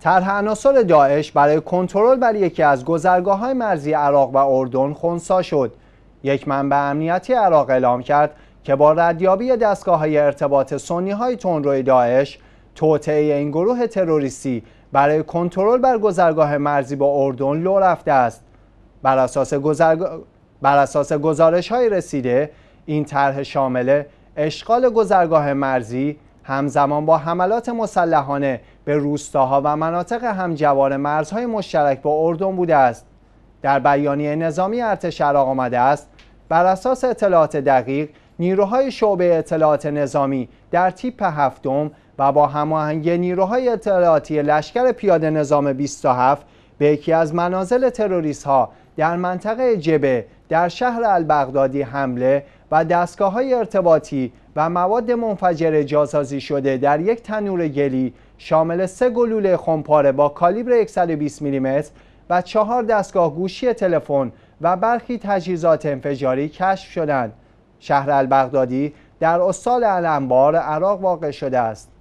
طرح عناصر داعش برای کنترل بر یکی از گذرگاه های مرزی عراق و اردن خونسا شد یک منبع امنیتی عراق اعلام کرد که با ردیابی دستگاه های ارتباط سنی های تونروی داعش توطعه این گروه تروریستی برای کنترل بر گذرگاه مرزی با اردن لو رفته است بر اساس, گزرگ... بر اساس گزارش های رسیده این طرح شامل اشغال گذرگاه مرزی همزمان با حملات مسلحانه به روستاها و مناطق همجوار مرزهای مشترک با اردن بوده است در بیانیه نظامی ارتش عراق آمده است بر اساس اطلاعات دقیق نیروهای شعبه اطلاعات نظامی در تیپ هفتم و با هماهنگی نیروهای اطلاعاتی لشکر پیاده نظام 27 به یکی از منازل تروریست ها در منطقه جبه در شهر البغدادی حمله و دستگاه های ارتباطی و مواد منفجر جاسازی شده در یک تنور گلی شامل سه گلوله خمپاره با کالیبر 120 میلیمتر و چهار دستگاه گوشی تلفن و برخی تجهیزات انفجاری کشف شدند. شهر البغدادی در استال الانبار عراق واقع شده است.